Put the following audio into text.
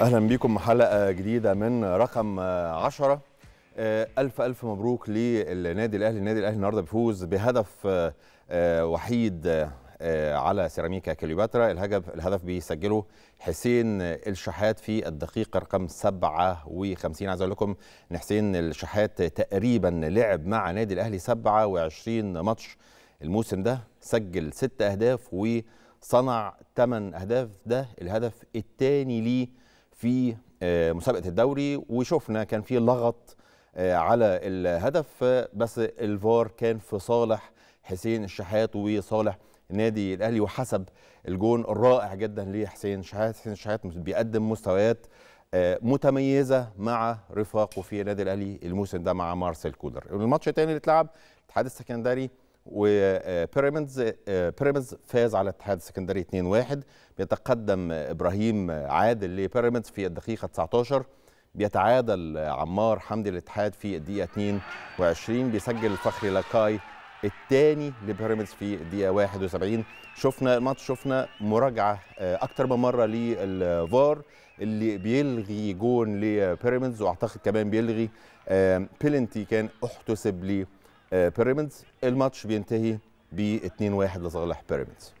اهلا بكم حلقه جديده من رقم 10 آه، الف الف مبروك للنادي الاهلي النادي الاهلي النهارده بيفوز بهدف آه، آه، وحيد على سيراميكا كليوباترا الهدف الهدف بيسجله حسين الشحات في الدقيقه رقم 57 عايز اقول لكم ان حسين الشحات تقريبا لعب مع نادي الاهلي 27 ماتش الموسم ده سجل 6 اهداف وصنع 8 اهداف ده الهدف الثاني ليه في آه، مسابقه الدوري وشفنا كان في لغط آه، على الهدف بس الفار كان في صالح حسين الشحات وصالح النادي الاهلي وحسب الجون الرائع جدا لحسين شحات حسين الشحات بيقدم مستويات آه، متميزه مع رفاقه في النادي الاهلي الموسم ده مع مارسيل كولر الماتش الثاني اللي اتلعب الاتحاد السكندري وبيراميدز آه، بيراميدز فاز على اتحاد السكندري 2-1 بيتقدم ابراهيم عادل لبيراميدز في الدقيقه 19 بيتعادل عمار حمدي الاتحاد في الدقيقه 22 بيسجل فخري لاكاي الثاني لبيراميدز في الدقيقه 71 شفنا الماتش شفنا مراجعه آه، اكثر من مره للفار اللي بيلغي جون لبيراميدز واعتقد كمان بيلغي آه، بيلنتي كان احتسب ليه بيراميدز آه، الماتش بينتهي ب 2-1 لصالح بيراميدز